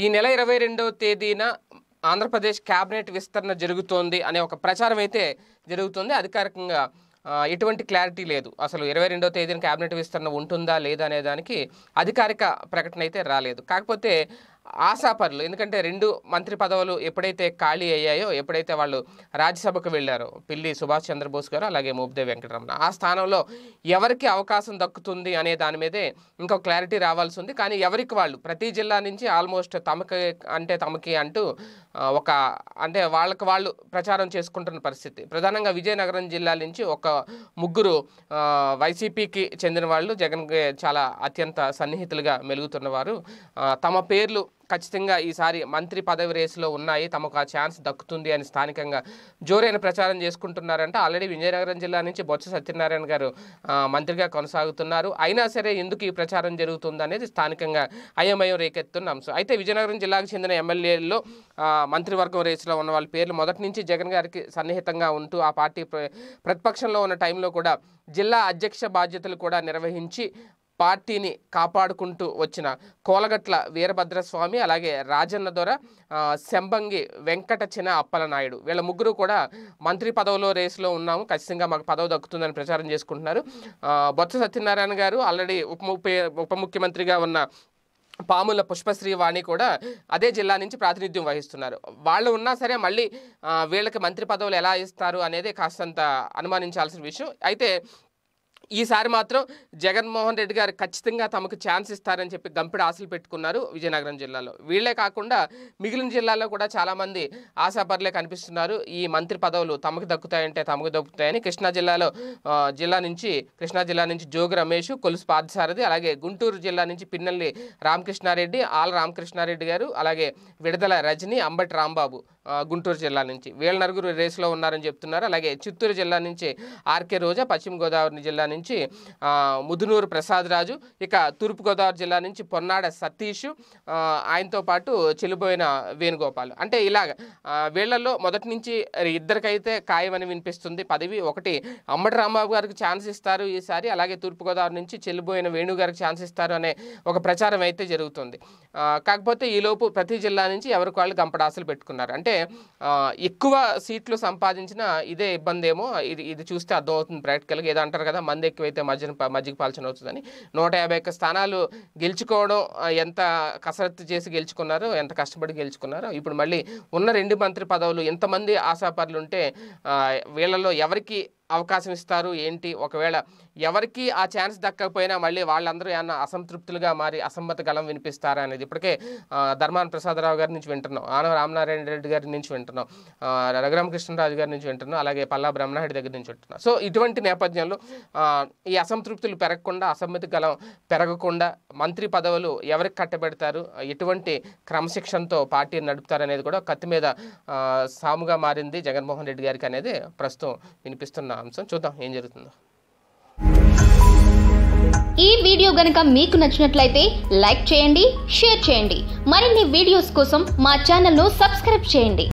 ఈ నెల ఇరవై రెండవ తేదీన ఆంధ్రప్రదేశ్ క్యాబినెట్ విస్తరణ జరుగుతోంది అనే ఒక ప్రచారం అయితే జరుగుతుంది అధికారికంగా ఎటువంటి క్లారిటీ లేదు అసలు ఇరవై రెండవ తేదీన క్యాబినెట్ విస్తరణ ఉంటుందా లేదా అనే దానికి అధికారిక ప్రకటన అయితే రాలేదు కాకపోతే ఆశాపరులు ఎందుకంటే రెండు మంత్రి పదవులు ఎప్పుడైతే ఖాళీ అయ్యాయో ఎప్పుడైతే వాళ్ళు రాజ్యసభకు వెళ్ళారో పిల్లి సుభాష్ చంద్రబోస్ గారు అలాగే మోబ్దే వెంకటరమణ ఆ స్థానంలో ఎవరికి అవకాశం దక్కుతుంది అనే దాని మీదే ఇంకో క్లారిటీ రావాల్సి ఉంది కానీ ఎవరికి వాళ్ళు ప్రతి జిల్లా నుంచి ఆల్మోస్ట్ తమకి అంటే తమకి అంటూ ఒక అంటే వాళ్ళకి వాళ్ళు ప్రచారం చేసుకుంటున్న పరిస్థితి ప్రధానంగా విజయనగరం జిల్లా నుంచి ఒక ముగ్గురు వైసీపీకి చెందిన వాళ్ళు జగన్ చాలా అత్యంత సన్నిహితులుగా మెలుగుతున్నవారు తమ పేర్లు ఖచ్చితంగా ఈసారి మంత్రి పదవి రేసులో ఉన్నాయి తమకు ఆ ఛాన్స్ దక్కుతుంది అని స్థానికంగా జోరైన ప్రచారం చేసుకుంటున్నారంటే ఆల్రెడీ విజయనగరం జిల్లా నుంచి బొత్స సత్యనారాయణ గారు మంత్రిగా కొనసాగుతున్నారు అయినా సరే ఎందుకు ఈ ప్రచారం జరుగుతుంది అనేది స్థానికంగా అయోమయం రేకెత్తున్న అంశం అయితే విజయనగరం జిల్లాకు చెందిన ఎమ్మెల్యేల్లో మంత్రివర్గం రేసులో ఉన్న వాళ్ళ పేర్లు మొదటి నుంచి జగన్ గారికి సన్నిహితంగా ఉంటూ ఆ పార్టీ ప్రతిపక్షంలో ఉన్న టైంలో కూడా జిల్లా అధ్యక్ష బాధ్యతలు కూడా నిర్వహించి పార్టీని కాపాడుకుంటూ వచ్చిన కోలగట్ల వీరభద్రస్వామి అలాగే రాజన్న దొర శంబంగి వెంకట చిన అప్పలనాయుడు వీళ్ళ ముగ్గురు కూడా మంత్రి పదవిలో రేసులో ఉన్నాము ఖచ్చితంగా మాకు పదవి దక్కుతుందని ప్రచారం చేసుకుంటున్నారు బొత్స సత్యనారాయణ గారు ఆల్రెడీ ఉప ఉప ముఖ్యమంత్రిగా ఉన్న పాముల పుష్పశ్రీ వాణి కూడా అదే జిల్లా నుంచి ప్రాతినిధ్యం వహిస్తున్నారు వాళ్ళు ఉన్నా సరే మళ్ళీ వీళ్ళకి మంత్రి పదవులు ఎలా ఇస్తారు అనేది కాస్తంత అనుమానించాల్సిన విషయం అయితే ఈసారి మాత్రం జగన్మోహన్ రెడ్డి గారు ఖచ్చితంగా తమకు ఛాన్స్ ఇస్తారని చెప్పి గంపిడి ఆశలు పెట్టుకున్నారు విజయనగరం జిల్లాలో వీళ్లే కాకుండా మిగిలిన జిల్లాల్లో కూడా చాలామంది ఆశాపరులే కనిపిస్తున్నారు ఈ మంత్రి పదవులు తమకు దక్కుతాయంటే తమకు దక్కుతాయని కృష్ణా జిల్లాలో జిల్లా నుంచి కృష్ణా జిల్లా నుంచి జోగి రమేష్ కొలుసు పార్థసారథి అలాగే గుంటూరు జిల్లా నుంచి పిన్నల్లి రామకృష్ణారెడ్డి ఆల్ రామకృష్ణారెడ్డి గారు అలాగే విడుదల రజని అంబటి రాంబాబు గుంటూరు జిల్లా నుంచి వీళ్ళ నలుగురు రేసులో ఉన్నారని చెప్తున్నారు అలాగే చిత్తూరు జిల్లా నుంచి ఆర్కే రోజా పశ్చిమ గోదావరి జిల్లా నుంచి ముదునూరు ప్రసాద్ రాజు ఇక తూర్పుగోదావరి జిల్లా నుంచి పొన్నాడ సతీష్ ఆయనతో పాటు చెల్లిపోయిన వేణుగోపాల్ అంటే ఇలాగ వీళ్లలో మొదటి నుంచి ఇద్దరికైతే ఖాయమని వినిపిస్తుంది పదవి ఒకటి అమ్మటి రాంబాబు గారికి ఛాన్స్ ఇస్తారు ఈసారి అలాగే తూర్పుగోదావరి నుంచి చెల్లిపోయిన వేణు గారికి ఛాన్స్ ఇస్తారు అనే ఒక ప్రచారం అయితే జరుగుతుంది కాకపోతే ఈలోపు ప్రతి జిల్లా నుంచి ఎవరికి వాళ్ళు గంపడాసులు పెట్టుకున్నారు అంటే అంటే ఎక్కువ సీట్లు సంపాదించిన ఇదే ఇబ్బంది ఏమో ఇది ఇది చూస్తే అర్థమవుతుంది ప్రాక్టికల్గా ఏదో అంటారు కదా మంది ఎక్కువైతే మధ్య మధ్యకి పాల్చన అవుతుందని నూట యాభై ఒక్క స్థానాలు గెలుచుకోవడం ఎంత కసరత్తు చేసి గెలుచుకున్నారో ఎంత కష్టపడి గెలుచుకున్నారో ఇప్పుడు మళ్ళీ ఉన్న రెండు మంత్రి పదవులు ఎంతమంది ఆశాపరులు ఉంటే వీళ్ళలో ఎవరికి అవకాశం ఇస్తారు ఏంటి ఒకవేళ ఎవరికి ఆ ఛాన్స్ దక్కకపోయినా మళ్ళీ వాళ్ళందరూ ఏమన్నా అసంతృప్తులుగా మారి అసమ్మత గలం వినిపిస్తారా అనేది ఇప్పటికే ధర్మాన ప్రసాదరావు గారి నుంచి వింటున్నాం ఆన రామనారాయణ రెడ్డి గారి నుంచి వింటున్నాం రఘురామకృష్ణరాజు గారి నుంచి వింటున్నాం అలాగే పల్లా బ్రహ్మనాయుడి దగ్గర నుంచి వింటున్నాం సో ఇటువంటి నేపథ్యంలో ఈ అసంతృప్తులు పెరగకుండా అసమ్మతి గలం పెరగకుండా మంత్రి పదవులు ఎవరికి కట్టబెడతారు ఎటువంటి క్రమశిక్షణతో పార్టీని నడుపుతారు అనేది కూడా కత్తి మీద సాముగా మారింది జగన్మోహన్ రెడ్డి గారికి అనేది ప్రస్తుతం వినిపిస్తున్నాం అంశం చూద్దాం ఏం జరుగుతుందో ఈ వీడియో గనక మీకు నచ్చినట్లయితే లైక్ చేయండి షేర్ చేయండి మరిన్ని వీడియోస్ కోసం మా ను సబ్స్క్రైబ్ చేయండి